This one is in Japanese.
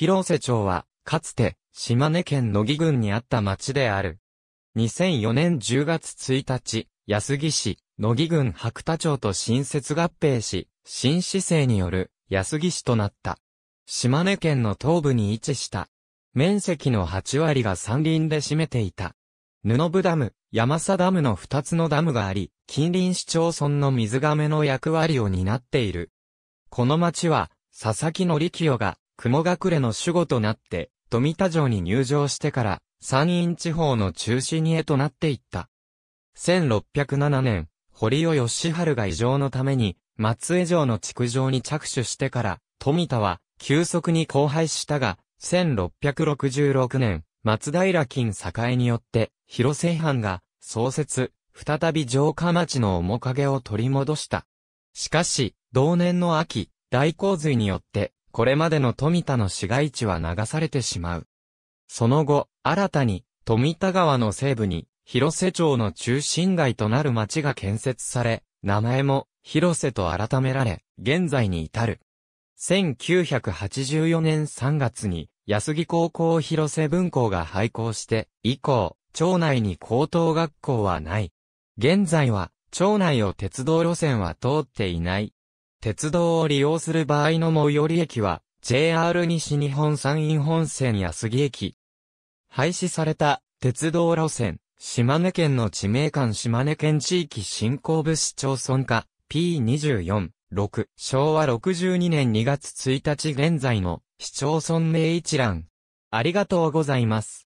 広瀬町は、かつて、島根県野木郡にあった町である。2004年10月1日、安木市、野木郡白田町と新設合併し、新市政による安木市となった。島根県の東部に位置した。面積の8割が山林で占めていた。布部ダム、山佐ダムの2つのダムがあり、近隣市町村の水亀の役割を担っている。この町は、佐々木則清が雲隠れの守護となって、富田城に入城してから、山陰地方の中心にへとなっていった。1607年、堀尾義春が異常のために、松江城の築城に着手してから、富田は、急速に荒廃したが、1666年、松平金栄によって、広瀬藩が、創設、再び城下町の面影を取り戻した。しかし、同年の秋、大洪水によって、これまでの富田の市街地は流されてしまう。その後、新たに、富田川の西部に、広瀬町の中心街となる町が建設され、名前も、広瀬と改められ、現在に至る。1984年3月に、安木高校広瀬分校が廃校して、以降、町内に高等学校はない。現在は、町内を鉄道路線は通っていない。鉄道を利用する場合の最寄り駅は、JR 西日本山陰本線や木駅。廃止された鉄道路線、島根県の地名館島根県地域振興部市町村課 P24、6、昭和62年2月1日現在の市町村名一覧。ありがとうございます。